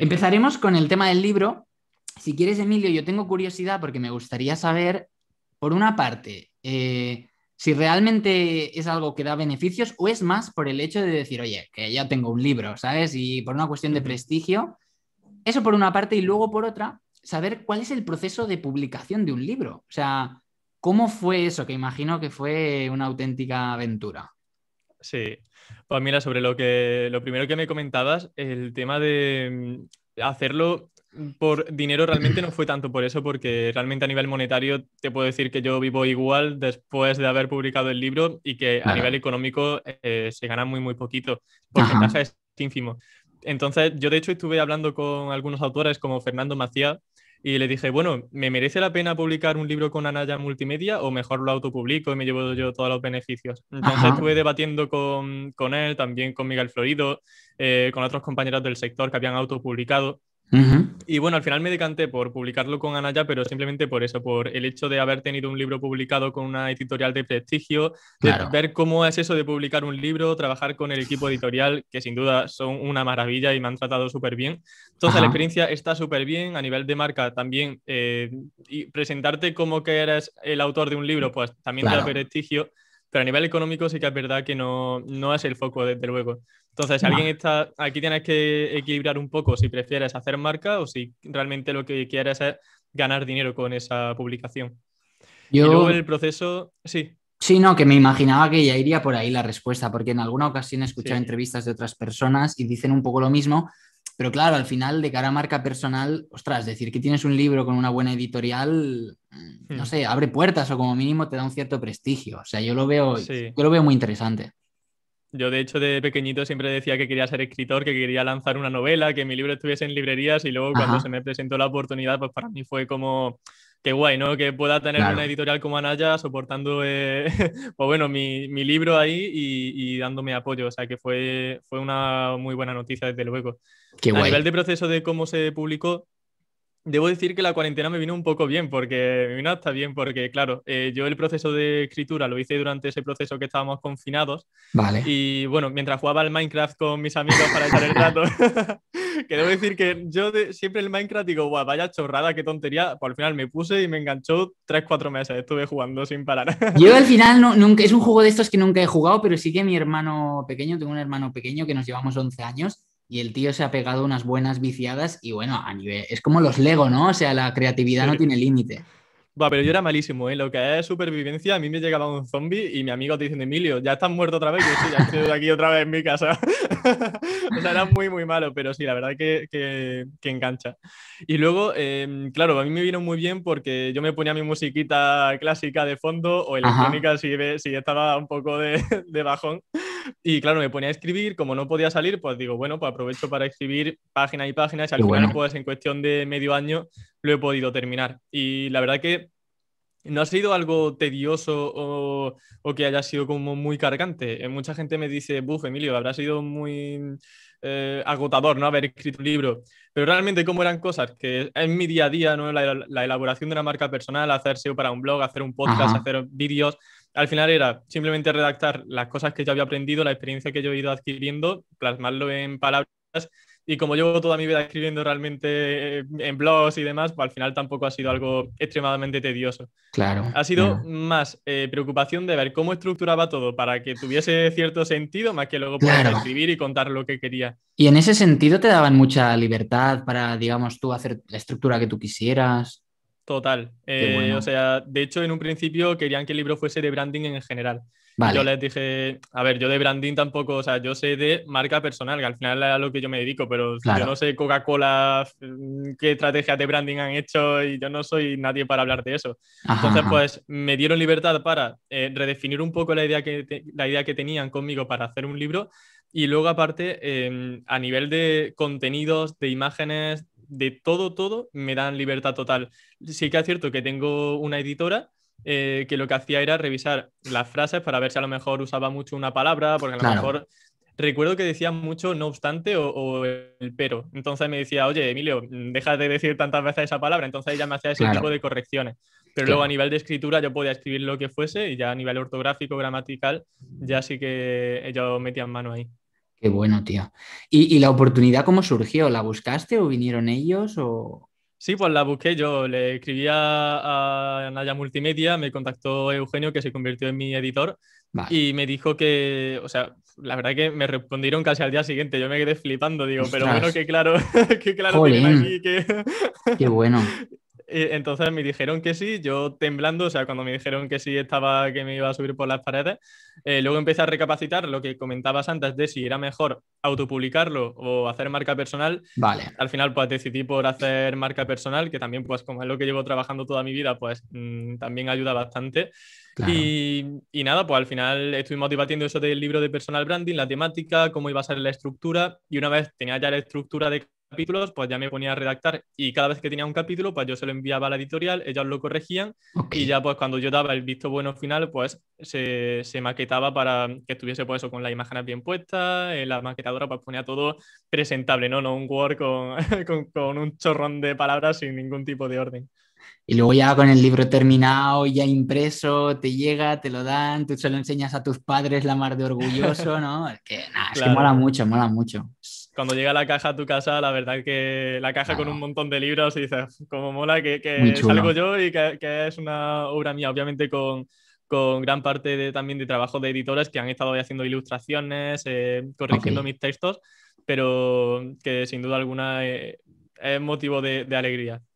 Empezaremos con el tema del libro. Si quieres, Emilio, yo tengo curiosidad porque me gustaría saber, por una parte, eh, si realmente es algo que da beneficios o es más por el hecho de decir, oye, que ya tengo un libro, ¿sabes? Y por una cuestión de prestigio. Eso por una parte y luego por otra, saber cuál es el proceso de publicación de un libro. O sea, ¿cómo fue eso? Que imagino que fue una auténtica aventura. Sí, pues mira, sobre lo que lo primero que me comentabas, el tema de mm, hacerlo por dinero realmente no fue tanto por eso, porque realmente a nivel monetario te puedo decir que yo vivo igual después de haber publicado el libro y que a nivel económico eh, se gana muy, muy poquito, porque Ajá. es ínfimo. Entonces, yo de hecho estuve hablando con algunos autores como Fernando Macía, y le dije, bueno, ¿me merece la pena publicar un libro con Anaya Multimedia o mejor lo autopublico y me llevo yo todos los beneficios? Entonces estuve debatiendo con, con, él, también con Miguel Florido, eh, con otros compañeros del sector que habían autopublicado y bueno, al final me decanté por publicarlo con Anaya, pero simplemente por eso, por el hecho de haber tenido un libro publicado con una editorial de prestigio, ver cómo es eso de publicar un libro, trabajar con el equipo editorial, que sin duda son una maravilla y me han tratado súper bien. Entonces la experiencia está súper bien a nivel de marca también. Eh, y presentarte como que eres el autor de un libro, pues también da prestigio pero a nivel económico sí que es verdad que no, no es el foco, desde luego. Entonces, alguien está, aquí tienes que equilibrar un poco si prefieres hacer marca o si realmente lo que quieres es ganar dinero con esa publicación. Yo... Y luego el proceso, sí. Sí, no, que me imaginaba que ya iría por ahí la respuesta, porque en alguna ocasión he escuchado entrevistas de otras personas y dicen un poco lo mismo, pero claro, al final, de cara a marca personal, ostras, decir que tienes un libro con una buena editorial, mm, no hmm. sé, abre puertas o como mínimo te da un cierto prestigio. O sea, yo lo veo, yo lo veo muy interesante. Yo, de hecho, de pequeñito siempre decía que quería ser escritor, que quería lanzar una novela, que mi libro estuviese en librerías y luego cuando se me presentó la oportunidad, pues para mí fue como, qué guay, ¿no? Que pueda tener una editorial como Anaya soportando, eh, pues bueno, mi, mi, libro ahí y, y, dándome apoyo. O sea, que fue, fue una muy buena noticia, desde luego. Qué guay. A nivel de proceso de cómo se publicó, debo decir que la cuarentena me vino un poco bien, porque me vino hasta bien, porque claro, eh, yo el proceso de escritura lo hice durante ese proceso que estábamos confinados. Vale. Y bueno, mientras jugaba al Minecraft con mis amigos para echar el rato. que decir que yo siempre el Minecraft digo, guau, vaya chorrada, qué tontería. Pues al final me puse y me enganchó 3-4 meses. Estuve jugando sin parar. Yo al final nunca, es un juego de estos que nunca he jugado, pero sí que mi hermano pequeño, tengo un hermano pequeño que nos llevamos 11 años y el tío se ha pegado unas buenas viciadas y bueno, a nivel, es como los Lego, ¿no? O sea, la creatividad no tiene límite va pero yo era malísimo, ¿eh? Lo que es supervivencia, a mí me llegaba un zombie y mi amigo te dice Emilio, ya estás muerto otra vez. yo sí, ya estoy aquí otra vez en mi casa. o sea, era muy, muy malo, pero sí, la verdad que, que, engancha. Y luego, em, claro, a mí me vino muy bien porque yo me ponía mi musiquita clásica de fondo o electrónica si, si, estaba un poco de, de bajón. Y claro, me ponía a escribir, como no podía salir, pues digo, bueno, pues aprovecho para escribir página y páginas. Y al final, pues en cuestión de medio año lo he podido terminar. Y la verdad que ¿No ha sido algo tedioso o, o, que haya sido como muy cargante? Eh, mucha gente me dice, buf, Emilio, habrá sido muy eh, agotador no haber escrito un libro. Pero realmente, ¿cómo eran cosas? Que en mi día a día, ¿no? la, la elaboración de una marca personal, hacer SEO para un blog, hacer un podcast, hacer vídeos, al final era simplemente redactar las cosas que yo había aprendido, la experiencia que yo he ido adquiriendo, plasmarlo en palabras y como llevo toda mi vida escribiendo realmente eh, en blogs y demás, pues al final tampoco ha sido algo extremadamente tedioso. Claro. Ha sido más eh, preocupación de ver cómo estructuraba todo para que tuviese cierto sentido, más que luego poder pues, escribir y contar lo que quería. Y en ese sentido te daban mucha libertad para, digamos, tú hacer la estructura que tú quisieras. Total. Eh, o sea, de hecho, en un principio querían que el libro fuese de branding en general. Yo les dije, a ver, yo de branding tampoco, o sea, yo sé de marca personal, que al final es a lo que yo me dedico, pero yo no sé Coca-Cola, mm, qué estrategias de branding han hecho y yo no soy nadie para hablar de eso. Entonces, pues me dieron libertad para eh, redefinir un poco la idea, que la idea que tenían conmigo para hacer un libro y luego aparte, em, a nivel de contenidos, de imágenes, de todo, todo, me dan libertad total. Sí que es cierto que tengo una editora eh, que lo que hacía era revisar las frases para ver si a lo mejor usaba mucho una palabra, porque a lo mejor recuerdo que decía mucho no obstante o, el pero. Entonces me decía, oye, Emilio, deja de decir tantas veces esa palabra. Entonces ella me hacía ese tipo de correcciones. Pero luego a nivel de escritura yo podía escribir lo que fuese y ya a nivel ortográfico, gramatical, ya sí que ellos metía mano ahí. Qué bueno, tío. ¿Y, la oportunidad cómo surgió? ¿La buscaste o vinieron ellos? O... Sí, pues la busqué yo. Le escribí a, Naya Multimedia, me contactó Eugenio, que se convirtió en mi editor, y me dijo que, o sea, la verdad que me respondieron casi al día siguiente. Yo me quedé flipando, digo, pero bueno, qué claro, que claro, aquí, Qué bueno. Eh, entonces me dijeron que sí, yo temblando, o sea, cuando me dijeron que sí estaba que me iba a subir por las paredes, eh, luego empecé a recapacitar lo que comentabas antes de si era mejor autopublicarlo o hacer marca personal. Vale. Al final, pues decidí por hacer marca personal, que también, pues como es lo que llevo trabajando toda mi vida, pues mm, también ayuda bastante. Y, y, nada, pues al final estuvimos debatiendo eso del libro de personal branding, la temática, cómo iba a ser la estructura, y una vez tenía ya la estructura de capítulos, pues ya me ponía a redactar y cada vez que tenía un capítulo, pues yo se lo enviaba a la editorial, ellos lo corregían y ya pues cuando yo daba el visto bueno final, pues se, se maquetaba para que estuviese pues eso, con las imágenes bien puestas, en la maquetadora pues ponía todo presentable, ¿no? No un Word con, con, un chorrón de palabras sin ningún tipo de orden. Y luego ya con el libro terminado, ya impreso, te llega, te lo dan, tú se lo enseñas a tus padres, la mar de orgulloso, ¿no? Es que nada, es que mola mucho, mola mucho cuando llega la caja a tu casa, la verdad que la caja con un ah. montón de libros y dices, como mola que, salgo yo y que, es una obra mía, obviamente con, con gran parte de, también de trabajo de editores que han estado haciendo ilustraciones, eh, corrigiendo mis textos, pero que sin duda alguna eh, es motivo de alegría.